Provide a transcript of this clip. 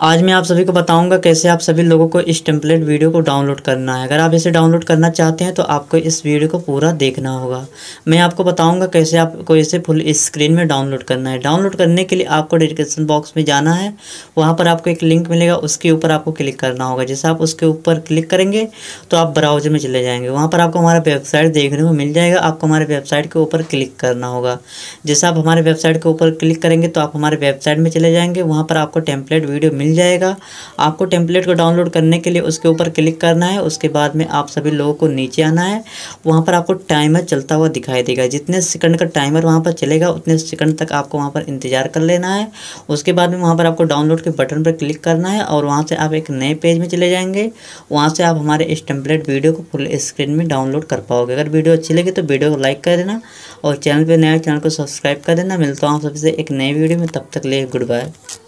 आज मैं आप सभी को बताऊंगा कैसे आप सभी लोगों को इस टेम्पलेट वीडियो को डाउनलोड करना है अगर आप इसे डाउनलोड करना चाहते हैं तो आपको इस वीडियो को पूरा देखना होगा मैं आपको बताऊंगा कैसे आपको इसे फुल स्क्रीन में डाउनलोड करना है डाउनलोड करने के लिए आपको डिस्क्रिप्शन बॉक्स में जाना है वहाँ पर आपको एक लिंक मिलेगा उसके ऊपर आपको क्लिक करना होगा जैसे आप उसके ऊपर क्लिक करेंगे तो आप ब्राउजर में चले जाएँगे वहाँ पर आपको हमारा वेबसाइट देखने को मिल जाएगा आपको हमारे वेबसाइट के ऊपर क्लिक करना होगा जैसे आप हमारे वेबसाइट के ऊपर क्लिक करेंगे तो आप हमारे वेबसाइट में चले जाएँगे वहाँ पर आपको टेम्पलेट वीडियो मिल जाएगा आपको टेम्पलेट को डाउनलोड करने के लिए उसके ऊपर क्लिक करना है उसके बाद में आप सभी लोगों को नीचे आना है वहाँ पर आपको टाइमर चलता हुआ दिखाई देगा जितने सेकंड का टाइमर वहाँ पर चलेगा उतने सेकंड तक आपको वहाँ पर इंतज़ार कर लेना है उसके बाद में वहाँ पर आपको डाउनलोड के बटन पर क्लिक करना है और वहाँ से आप एक नए पेज में चले जाएंगे वहाँ से आप हमारे इस टेम्पलेट वीडियो को फुल स्क्रीन में डाउनलोड कर पाओगे अगर वीडियो अच्छी लगी तो वीडियो को लाइक कर देना और चैनल पर नया चैनल को सब्सक्राइब कर देना मिलता हूँ आप सबसे एक नए वीडियो में तब तक ले गुड बाय